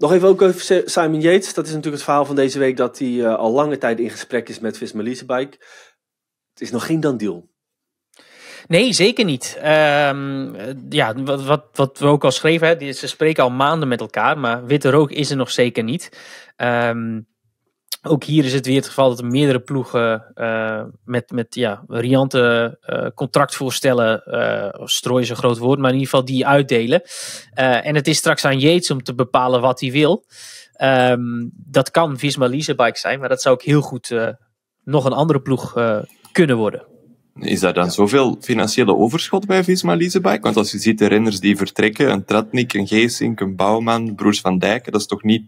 Nog even ook over eh, Simon Yates. Dat is natuurlijk het verhaal van deze week dat hij eh, al lange tijd in gesprek is met Visma Leasebike. Het is nog geen dan deal. Nee, zeker niet. Ehm, eh, ja, wat, wat, wat, we ook al schreven, hè, ze spreken al maanden met elkaar, maar witte rook is er nog zeker niet. Um, ook hier is het weer het geval dat er meerdere ploegen eh, met, met ja, riante eh, contractvoorstellen, uh, eh, strooi is een groot woord, maar in ieder geval die uitdelen. en het is straks aan Yates om te bepalen wat hij wil. Ehm, dat kan Visma Leasebike zijn, maar dat zou ook heel goed nog een andere ploeg kunnen worden. Is daar dan zoveel financiële overschot bij Visma Leasebike? Want als je ziet de renners die vertrekken, een Tratnik, een Geesink, een Bouwman, Broers van Dijk, dat is toch niet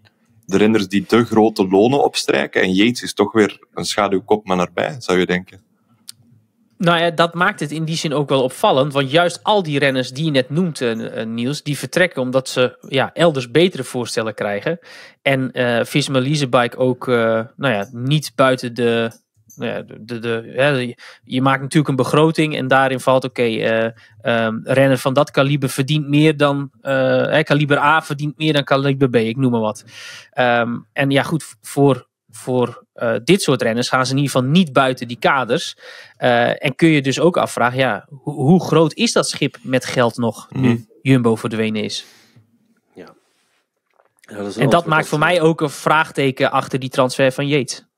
de renners die te grote lonen opstrijken. En Yates is toch weer een schaduwkop maar naarbij, zou je denken. Nou ja, dat maakt het in die zin ook wel opvallend. Want juist al die renners die je net noemt, eh, eh, Niels, die vertrekken omdat ze ja, elders betere voorstellen krijgen. En uh, eh, Visma Leasebike ook nou ja, niet buiten de ja, de, de, ja, je maakt natuurlijk een begroting en daarin valt, oké, okay, eh, ehm, renner van dat kaliber verdient meer dan, eh, kaliber A verdient meer dan kaliber B, ik noem maar wat. Ehm, en ja, goed, voor, voor eh, dit soort renners gaan ze in ieder geval niet buiten die kaders. en kun je dus ook afvragen, ja, hoe groot is dat schip met geld nog nu mhm. Jumbo verdwenen is? Ja. en dat maakt voor mij ook een vraagteken achter die transfer van Jeet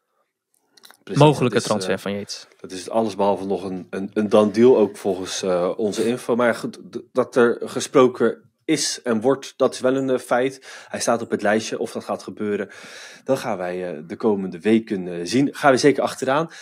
mogelijke transfer eh, van Yates. Dat is alles behalve nog een, een, een done deal, ook volgens eh, onze info. Maar goed, dat er gesproken is en wordt, dat is wel een eh, feit. Hij staat op het lijstje. Of dat gaat gebeuren, dan gaan wij de komende weken zien. Gaan we zeker achteraan.